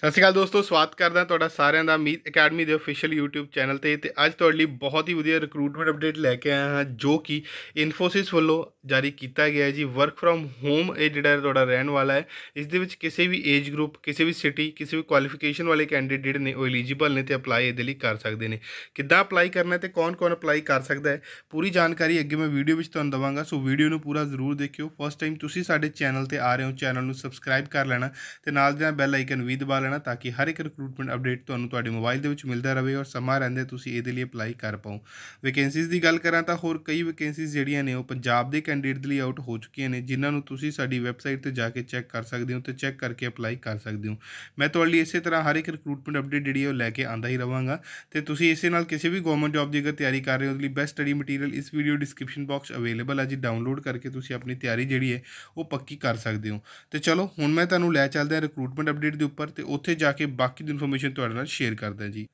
ਸਤਿ ਸ਼੍ਰੀ ਅਕਾਲ ਦੋਸਤੋ ਸਵਾਗਤ ਕਰਦਾ ਤੁਹਾਡਾ ਸਾਰਿਆਂ ਦਾ ਮੀਤ ਅਕੈਡਮੀ ਦੇ ਅਫੀਸ਼ੀਅਲ YouTube ਚੈਨਲ ਤੇ ਤੇ ਅੱਜ ਤੁਹਾਡੇ ਲਈ ਬਹੁਤ ਹੀ ਵਧੀਆ ਰਿਕਰੂਟਮੈਂਟ ਅਪਡੇਟ ਲੈ ਕੇ ਆਇਆ ਹਾਂ ਜੋ ਕਿ ਇਨਫੋਸਿਸ ਵੱਲੋਂ ਜਾਰੀ ਕੀਤਾ ਗਿਆ ਹੈ ਜੀ ਵਰਕ ਫਰਮ ਹੋਮ ਇਹ ਜਿਹੜਾ ਤੁਹਾਡਾ ਰਹਿਣ ਵਾਲਾ ਹੈ ਇਸ ਦੇ ਵਿੱਚ ਕਿਸੇ ਵੀ ਏਜ ਗਰੁੱਪ ਕਿਸੇ ਵੀ ਸਿਟੀ ਕਿਸੇ ਵੀ ਕੁਆਲੀਫਿਕੇਸ਼ਨ ਵਾਲੇ ਕੈਂਡੀਡੇਟ ਨੇ ਉਹ ਐਲੀਜੀਬਲ ਨੇ ਤੇ ਅਪਲਾਈ ਇਹਦੇ ਲਈ ਕਰ ਸਕਦੇ ਨੇ ਕਿੱਦਾਂ ਅਪਲਾਈ ਕਰਨਾ ਤੇ ਕੌਣ-ਕੌਣ ਅਪਲਾਈ ਕਰ ਸਕਦਾ ਹੈ ਪੂਰੀ ਜਾਣਕਾਰੀ ਅੱਗੇ ਮੈਂ ਵੀਡੀਓ ਵਿੱਚ ਤੁਹਾਨੂੰ ਦਵਾਂਗਾ ਸੋ ਵੀਡੀਓ ਨੂੰ ਪੂਰਾ ਜ਼ਰੂਰ ਦੇਖਿਓ ਫਸਟ ਟਾਈਮ ਤੁਸੀਂ ਸਾਡੇ ਚੈਨਲ ਤੇ ਆ ਰਹੇ ਹੋ ਚੈਨਲ ਨੂੰ ਸਬਸਕ੍ਰਾਈਬ ਕਰ ਲੈਣਾ ਤੇ ਨਾਲ ਦੇ ਬੈਲ ਆਈਕਨ ਵੀ ਦਬਾ ਲੈਣਾ ਤਾਂ ਕਿ ਹਰ ਇੱਕ ਰਿਕਰੂਟਮੈਂਟ ਅਪਡੇਟ ਤੁਹਾਨੂੰ ਤੁਹਾਡੇ ਮੋਬਾਈਲ ਦੇ ਵਿੱਚ ਮਿਲਦਾ ਰਹੇ ਔਰ ਸਮਾਂ ਰਹਿੰਦੇ ਤੁਸੀਂ ਇਹਦੇ ਲਈ ਅਪਲਾਈ ਕਰ ਪਾਓ ਵੈਕੈਂਸੀਜ਼ ਦੀ ਗੱਲ ਕਰਾਂ ਤਾਂ ਹੋਰ ਕਈ ਵੈਕੈਂਸੀਜ਼ ਜਿਹੜੀਆਂ ਨੇ ਉਹ ਪੰਜਾਬ ਦੇ ਕੈਂਡੀਡੇਟ ਦੇ ਲਈ ਆਊਟ ਹੋ ਚੁੱਕੀਆਂ ਨੇ ਜਿਨ੍ਹਾਂ ਨੂੰ ਤੁਸੀਂ ਸਾਡੀ ਵੈਬਸਾਈਟ ਤੇ ਜਾ ਕੇ ਚੈੱਕ ਕਰ ਸਕਦੇ ਹੋ ਤੇ ਚੈੱਕ ਕਰਕੇ ਅਪਲਾਈ ਕਰ ਸਕਦੇ ਹੋ ਮੈਂ ਤੁਹਾਡੇ ਲਈ ਇਸੇ ਤਰ੍ਹਾਂ ਹਰ ਇੱਕ ਰਿਕਰੂਟਮੈਂਟ ਅਪਡੇਟ ਜਿਹੜੀ ਉਹ ਲੈ ਕੇ ਆਂਦਾ ਹੀ ਰਵਾਂਗਾ ਤੇ ਤੁਸੀਂ ਇਸੇ ਨਾਲ ਕਿਸੇ ਵੀ ਗਵਰਨਮੈਂਟ ਜੌਬ ਦੀ ਅਗਰ ਤਿਆਰੀ ਕਰ ਰਹੇ ਹੋ ਉਸ ਲਈ ਬੈਸਟ ਸਟੱਡੀ ਮਟੀਰੀਅਲ ਇਸ ਵੀਡੀਓ ਡਿਸਕ੍ਰਿਪਸ਼ਨ ਬਾਕਸ ਅਵੇਲੇਬਲ ਹੈ ਜੀ ਡਾਊਨਲੋਡ ਕਰਕੇ ਤੁਸੀਂ ਆਪਣੀ ਤਿਆਰੀ ਜਿਹੜੀ ਹੈ ਉਹ ਪੱਕੀ ਕਰ ਸਕਦੇ ਹੋ ਤੇ ਚਲੋ ਹੁਣ ਮੈਂ ਤੁਹਾਨੂੰ ਲੈ ਚੱਲਦਾ ਰਿਕਰੂਟਮੈਂਟ ਅਪਡੇਟ ਦੇ ਉੱਪਰ ਤੇ ਉੱਥੇ ਜਾ ਕੇ ਬਾਕੀ ਦੀ ਇਨਫੋਰਮੇਸ਼ਨ ਤੁਹਾਡੇ ਨਾਲ ਸ਼ੇਅਰ ਕਰਦਾ ਜੀ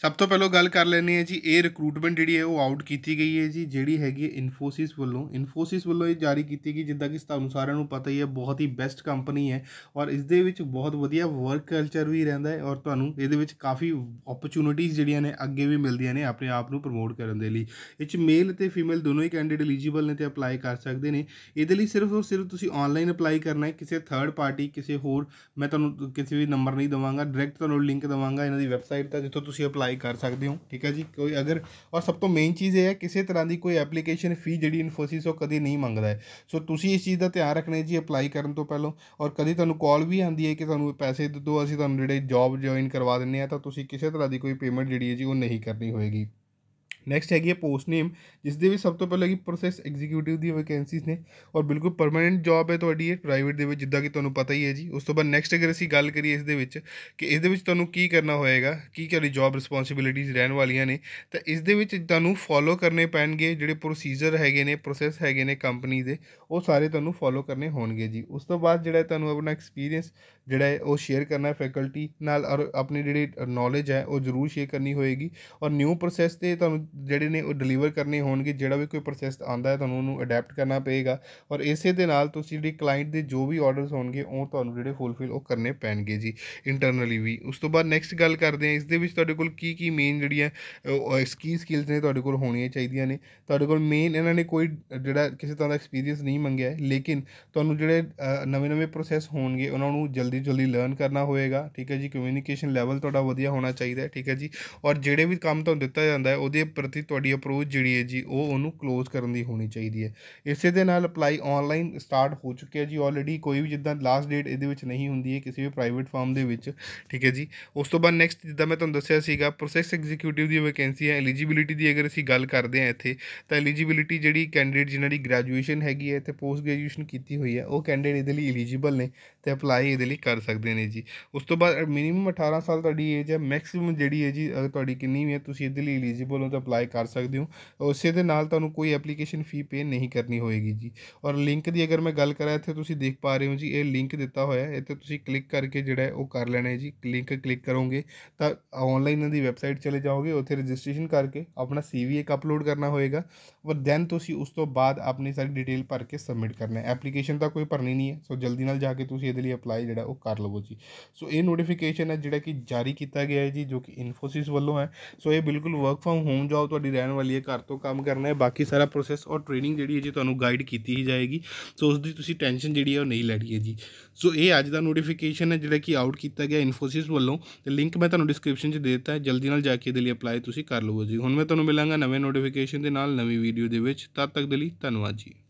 ਸਭ ਤੋਂ ਪਹਿਲਾਂ ਗੱਲ ਕਰ ਲੈਣੀ ਹੈ ਜੀ ਇਹ ਰਿਕਰੂਟਮੈਂਟ ਜਿਹੜੀ ਹੈ ਉਹ ਆਊਟ ਕੀਤੀ ਗਈ ਹੈ ਜੀ ਜਿਹੜੀ ਹੈਗੀ ਹੈ ਇਨਫੋਸਿਸ ਵੱਲੋਂ ਇਨਫੋਸਿਸ ਵੱਲੋਂ ਇਹ ਜਾਰੀ ਕੀਤੀ ਗਈ ਜਿੱਦਾਂ ਕਿ ਤੁਹਾਨੂੰ ਸਾਰਿਆਂ ਨੂੰ ਪਤਾ ਹੀ ਹੈ ਬਹੁਤ ਹੀ ਬੈਸਟ ਕੰਪਨੀ ਹੈ ਔਰ ਇਸ ਦੇ ਵਿੱਚ ਬਹੁਤ ਵਧੀਆ ਵਰਕ ਕਲਚਰ ਵੀ ਰਹਿੰਦਾ ਹੈ ਔਰ ਤੁਹਾਨੂੰ ਇਹਦੇ ਵਿੱਚ ਕਾਫੀ ਓਪਰਚ्युनिटीज ਜਿਹੜੀਆਂ ਨੇ ਅੱਗੇ ਵੀ ਮਿਲਦੀਆਂ ਨੇ ਆਪਣੇ ਆਪ ਨੂੰ ਪ੍ਰਮੋਟ ਕਰਨ ਦੇ ਲਈ ਇਹ ਚ ਮੇਲ ਤੇ ਫੀਮੇਲ ਦੋਨੋਂ ਹੀ ਕੈਂਡੀਡੇਟ ਐਲੀਜੀਬਲ ਨੇ ਤੇ ਅਪਲਾਈ ਕਰ ਸਕਦੇ ਨੇ ਇਹਦੇ ਲਈ ਸਿਰਫ ਔਰ ਸਿਰਫ ਤੁਸੀਂ ਆਨਲਾਈਨ ਅਪਲਾਈ ਕਰਨਾ ਹੈ ਕਿਸੇ ਥਰਡ ਪਾਰਟੀ ਕਿਸੇ ਹੋਰ ਮੈਂ ਤੁਹਾਨੂੰ ਕਿਸੇ ਵੀ ਨੰਬਰ ਨਹੀਂ ਦਵਾਂਗਾ ਡਾਇਰੈਕਟ ਤੁਹਾਨੂੰ ਲਿੰਕ ਦਵਾਂਗਾ ਇਹਨਾਂ ਦੀ ਵੈਬਸਾਈਟ ਤੇ ਜਿੱਥੋਂ ਤੁਸੀਂ ਅਪਲਾਈ ਅਪਲਾਈ ਕਰ ਸਕਦੇ ਹੋ ਠੀਕ ਹੈ ਜੀ ਕੋਈ ਅਗਰ ਔਰ ਸਭ ਤੋਂ ਮੇਨ ਚੀਜ਼ ਇਹ ਹੈ ਕਿਸੇ ਤਰ੍ਹਾਂ ਦੀ ਕੋਈ ਐਪਲੀਕੇਸ਼ਨ ਫੀ ਜਿਹੜੀ ਇਨਫੋਸਿਸ ਉਹ ਕਦੀ ਨਹੀਂ ਮੰਗਦਾ ਹੈ ਸੋ ਤੁਸੀਂ ਇਸ ਚੀਜ਼ ਦਾ ਧਿਆਨ ਰੱਖਣਾ ਜੀ ਅਪਲਾਈ ਕਰਨ ਤੋਂ ਪਹਿਲਾਂ ਔਰ ਕਦੀ ਤੁਹਾਨੂੰ ਕਾਲ ਵੀ ਆਉਂਦੀ ਹੈ ਕਿ ਤੁਹਾਨੂੰ ਪੈਸੇ ਦੇ ਦੋ ਅਸੀਂ ਤੁਹਾਨੂੰ ਜਿਹੜੇ ਜੌਬ ਜੁਆਇਨ ਕਰਵਾ ਦਿੰਨੇ ਆ ਤਾਂ ਤੁਸੀਂ ਕਿਸੇ ਤਰ੍ਹਾਂ ਦੀ ਕੋਈ ਪੇਮੈਂਟ ਜਿਹੜੀ ਹੈ ਜੀ ਉਹ ਨਹੀਂ ਕਰਨੀ ਹੋਏਗੀ ਨੈਕਸਟ ਹੈਗੀ ਹੈ ਪੋਸਟ ਨੇਮ ਜਿਸ ਦੇ ਵੀ ਸਭ ਤੋਂ ਪਹਿਲਾਂ ਕੀ ਪ੍ਰੋਸੈਸ ਐਗਜ਼ੀਕਿਊਟਿਵ ਦੀ ਵੈਕੈਂਸੀਜ਼ ਨੇ ਔਰ ਬਿਲਕੁਲ ਪਰਮਨੈਂਟ ਜੌਬ ਹੈ ਤੁਹਾਡੀ ਇਹ ਪ੍ਰਾਈਵੇਟ ਦੇ ਵਿੱਚ ਜਿੱਦਾਂ ਕਿ ਤੁਹਾਨੂੰ ਪਤਾ ਹੀ ਹੈ ਜੀ ਉਸ ਤੋਂ ਬਾਅਦ ਨੈਕਸਟ ਅਗਰ ਅਸੀਂ ਗੱਲ ਕਰੀਏ ਇਸ ਦੇ ਵਿੱਚ ਕਿ ਇਸ ਦੇ ਵਿੱਚ ਤੁਹਾਨੂੰ ਕੀ ਕਰਨਾ ਹੋਏਗਾ ਕੀ ਤੁਹਾਡੀ ਜੌਬ ਰਿਸਪੌਂਸਿਬਿਲਿਟੀਜ਼ ਰਹਿਣ ਵਾਲੀਆਂ ਨੇ ਤਾਂ ਇਸ ਦੇ ਵਿੱਚ ਤੁਹਾਨੂੰ ਫੋਲੋ ਕਰਨੇ ਪੈਣਗੇ ਜਿਹੜੇ ਪ੍ਰੋਸੀਜਰ ਹੈਗੇ ਨੇ ਪ੍ਰੋਸੈਸ ਹੈਗੇ ਨੇ ਕੰਪਨੀ ਦੇ ਉਹ ਸਾਰੇ ਤੁਹਾਨੂੰ ਫੋਲੋ ਕਰਨੇ ਹੋਣਗੇ ਜੀ ਉਸ ਤੋਂ ਬਾਅਦ ਜਿਹੜਾ ਤੁਹਾਨੂੰ ਆਪਣਾ ਐਕਸਪੀਰੀਅੰਸ ਜਿਹੜਾ ਹੈ ਉਹ ਸ਼ੇਅਰ ਕਰਨਾ ਫੈਕਲਟੀ ਨਾਲ ਔਰ ਆਪਣੀ ਜਿਹੜੀ ਨੌਲੇਜ ਹੈ ਉਹ ਜ਼ਰੂਰ ਸ਼ੇਅਰ ਕਰਨੀ ਹੋਏਗੀ ਔਰ ਨਿਊ ਪ੍ਰੋਸੈਸ ਤੇ ਤੁਹਾਨੂੰ ਜਿਹੜੇ ਨੇ ਉਹ ਡਿਲੀਵਰ ਕਰਨੇ ਹੋਣਗੇ ਜਿਹੜਾ ਵੀ ਕੋਈ ਪ੍ਰੋਸੈਸ ਆਂਦਾ ਹੈ ਤੁਹਾਨੂੰ ਉਹਨੂੰ ਅਡਾਪਟ ਕਰਨਾ ਪਏਗਾ ਔਰ ਇਸੇ ਦੇ ਨਾਲ ਤੁਸੀਂ ਜਿਹੜੀ ਕਲਾਇੰਟ ਦੇ ਜੋ ਵੀ ਆਰਡਰਸ ਹੋਣਗੇ ਉਹ ਤੁਹਾਨੂੰ ਜਿਹੜੇ ਫੁੱਲਫਿਲ ਉਹ ਕਰਨੇ ਪੈਣਗੇ ਜੀ ਇੰਟਰਨਲੀ ਵੀ ਉਸ ਤੋਂ ਬਾਅਦ ਨੈਕਸਟ ਗੱਲ ਕਰਦੇ ਹਾਂ ਇਸ ਦੇ ਵਿੱਚ ਤੁਹਾਡੇ ਕੋਲ ਕੀ ਕੀ ਮੇਨ ਜਿਹੜੀਆਂ ਸਕੀ ਸਕਿੱਲਸ ਨੇ ਤੁਹਾਡੇ ਕੋਲ ਹੋਣੀਆਂ ਚਾਹੀਦੀਆਂ ਨੇ ਤੁਹਾਡੇ ਕੋਲ ਮੇਨ ਇਹਨਾਂ ਨੇ ਕੋਈ ਜਿਹੜਾ ਕਿਸੇ ਤਰ੍ਹਾਂ ਦਾ ਐਕਸਪੀਰੀਅੰਸ ਨਹੀਂ ਮੰਗਿਆ ਲੇਕਿਨ ਤੁਹਾਨੂੰ ਜਿਹੜੇ ਨਵੇਂ-ਨਵੇਂ ਪ੍ਰੋਸੈਸ ਹੋਣਗੇ ਉਹਨਾਂ ਨੂੰ ਜਲਦੀ-ਜਲਦੀ ਲਰਨ ਕਰਨਾ ਹੋਏਗਾ ਠੀਕ ਹੈ ਜੀ ਕਮਿਊਨੀਕੇਸ਼ਨ ਲੈਵਲ ਤੁਹਾਡਾ ਵਧੀਆ ਹੋਣਾ ਚਾਹੀਦਾ ਹੈ ਠੀਕ ਹੈ ਜੀ ਔਰ ਜਿਹੜੇ ਵੀ ਕੰਮ ਤੁਹਾਨੂੰ ਦਿੱਤਾ ਜਾਂਦਾ ਹੈ ਉਹਦੇ ਪ੍ਰਤੀ ਤੁਹਾਡੀ ਅਪਰੋਚ ਜਿਹੜੀ ਹੈ ਜੀ ਉਹ ਉਹਨੂੰ ক্লোਜ਼ ਕਰਨ ਦੀ ਹੋਣੀ ਚਾਹੀਦੀ ਹੈ ਇਸੇ ਦੇ ਨਾਲ ਅਪਲਾਈ ਆਨਲਾਈਨ ਸਟਾਰਟ ਹੋ ਚੁੱਕਿਆ ਜੀ ਆਲਰੇਡੀ ਕੋਈ ਵੀ ਜਿੱਦਾਂ ਲਾਸਟ ਡੇਟ ਇਹਦੇ ਵਿੱਚ ਨਹੀਂ ਹੁੰਦੀ ਹੈ ਕਿਸੇ ਵੀ ਪ੍ਰਾਈਵੇਟ ਫਾਰਮ ਦੇ ਵਿੱਚ ਠੀਕ ਹੈ ਜੀ ਉਸ ਤੋਂ ਬਾਅਦ ਨੈਕਸਟ ਜਿੱਦਾਂ ਮੈਂ ਤੁਹਾਨੂੰ ਦੱਸਿਆ ਸੀਗਾ ਪ੍ਰੋਸੈਸ ਐਗਜ਼ੀਕਿਊਟਿਵ ਦੀ ਵੈਕੈਂਸੀ ਹੈ ਐਲੀਜੀਬਿਲਿਟੀ ਦੀ ਅਗਰ ਅਸੀਂ ਗੱਲ ਕਰਦੇ ਹਾਂ ਇੱਥੇ ਤਾਂ ਐਲੀਜੀਬਿਲਿਟੀ ਜਿਹੜੀ ਕੈਂਡੀਡੇਟ ਜਿਨ੍ਹਾਂ ਦੀ ਗ੍ਰੈਜੂਏਸ਼ਨ ਹੈਗੀ ਹੈ ਤੇ ਪੋਸਟ ਗ੍ਰੈਜੂਏਸ਼ਨ ਕੀਤੀ ਹੋਈ ਹੈ ਉਹ ਕੈਂਡੀਡੇਟ ਇਹਦੇ ਲਈ ਐਲੀਜੀਬਲ ਨੇ ਤੇ ਅਪਲਾਈ ਇਹਦੇ ਲਈ ਕਰ ਸਕਦੇ ਨੇ ਜੀ ਉਸ ਤੋਂ ਬਾਅਦ ਮਿਨੀਮਮ 18 ਸਾਲ ਤੁਹਾਡੀ ਏਜ ਹੈ ਮੈਕਸਿਮਮ ਜਿਹੜੀ ਹੈ ਜੀ ਤੁਹਾਡੀ ਕਿੰਨੀ ਵੀ ਹੈ ਤੁਸੀਂ ਇਹਦੇ ਲਈ ਐਲੀਜੀਬਲ ਹੋ ਤਾਂ ਅਪਲਾਈ ਕਰ ਸਕਦੇ ਹੋ ਉਸੇ ਦੇ ਨਾਲ ਤੁਹਾਨੂੰ ਕੋਈ ਐਪਲੀਕੇਸ਼ਨ ਫੀ ਪੇ ਨਹੀਂ ਕਰਨੀ ਹੋਏਗੀ ਜੀ ਔਰ ਲਿੰਕ ਦੀ ਅਗਰ ਮੈਂ ਗੱਲ ਕਰਾਂ ਇੱਥੇ ਤੁਸੀਂ ਦੇਖ ਪਾ ਰਹੇ ਹੋ ਜੀ ਇਹ ਲਿੰਕ ਦਿੱਤਾ ਹੋਇਆ ਹੈ ਇੱਥੇ ਤੁਸੀਂ ਕਲਿੱਕ ਕਰਕੇ ਜਿਹੜਾ ਉਹ ਕਰ ਲੈਣਾ ਹੈ ਜੀ ਲਿੰਕ ਕਲਿੱਕ ਕਰੋਗੇ ਤਾਂ ਆਨਲਾਈਨ ਦੀ ਵੈਬਸਾਈਟ ਚਲੇ ਜਾਓਗੇ ਉੱਥੇ ਰਜਿਸਟ੍ਰੇਸ਼ਨ ਕਰਕੇ ਆਪਣਾ ਸੀਵੀ ਇੱਕ ਅਪਲੋਡ ਕਰਨਾ ਹੋਏਗਾ ਔਰ ਦੈਨ ਤੁਸੀਂ ਉਸ ਤੋਂ ਬਾਅਦ ਆਪਣੀ ਸਾਰੀ ਡਿਟੇਲ ਭਰ ਕੇ ਸਬਮਿਟ ਕਰਨਾ ਹੈ ਐਪਲੀਕੇਸ਼ਨ ਤਾਂ ਕੋਈ ਭਰਨੀ ਨਹੀਂ ਹੈ ਸੋ ਜਲਦੀ ਨਾਲ ਜਾ ਕੇ ਤੁਸੀਂ ਇਹਦੇ ਲਈ ਅਪਲਾਈ ਜਿਹੜਾ ਉਹ ਕਰ ਲਵੋ ਜੀ ਸੋ ਇਹ ਨੋਟੀਫਿਕੇਸ਼ਨ ਹੈ ਜਿਹੜਾ ਕਿ ਜਾਰੀ ਕੀਤਾ ਗਿਆ ਹੈ ਜੀ ਜੋ ਕਿ ਇਨਫੋਸਿਸ ਵੱਲੋਂ ਹੈ ਸੋ ਇਹ ਬਿਲਕੁਲ ਵਰਕ ਫਰਮ ਹੋਮ ਜੋ ਜੌਬ ਤੁਹਾਡੀ ਰਹਿਣ ਵਾਲੀ ਹੈ ਘਰ ਤੋਂ ਕੰਮ ਕਰਨਾ ਹੈ ਬਾਕੀ ਸਾਰਾ ਪ੍ਰੋਸੈਸ ਔਰ ਟ੍ਰੇਨਿੰਗ ਜਿਹੜੀ ਹੈ ਜੀ ਤੁਹਾਨੂੰ ਗਾਈਡ ਕੀਤੀ ਹੀ ਜਾਏਗੀ ਸੋ ਉਸ ਦੀ ਤੁਸੀਂ ਟੈਨਸ਼ਨ ਜਿਹੜੀ ਹੈ ਉਹ ਨਹੀਂ ਲੈਣੀ ਹੈ ਜੀ ਸੋ ਇਹ ਅੱਜ ਦਾ ਨੋਟੀਫਿਕੇਸ਼ਨ ਹੈ ਜਿਹੜਾ ਕਿ ਆਊਟ ਕੀਤਾ ਗਿਆ ਇਨਫੋਸਿਸ ਵੱਲੋਂ ਤੇ ਲਿੰਕ ਮੈਂ ਤੁਹਾਨੂੰ ਡਿਸਕ੍ਰਿਪਸ਼ਨ 'ਚ ਦੇ ਦਿੱਤਾ ਹੈ ਜਲਦੀ ਨਾਲ ਜਾ ਕੇ ਇਹਦੇ ਲਈ ਅਪਲਾਈ ਤੁਸੀਂ ਕਰ ਲਵੋ ਜੀ ਹੁਣ ਮੈਂ ਤੁਹਾਨੂੰ ਮਿਲਾਂਗਾ ਨਵੇਂ ਨੋਟੀਫਿਕੇਸ਼ਨ ਦੇ ਨਾਲ ਨਵੀਂ ਵੀਡੀਓ ਦੇ ਵਿੱਚ ਤਦ ਤੱਕ ਦੇ ਲਈ ਧੰਨਵਾਦ ਜੀ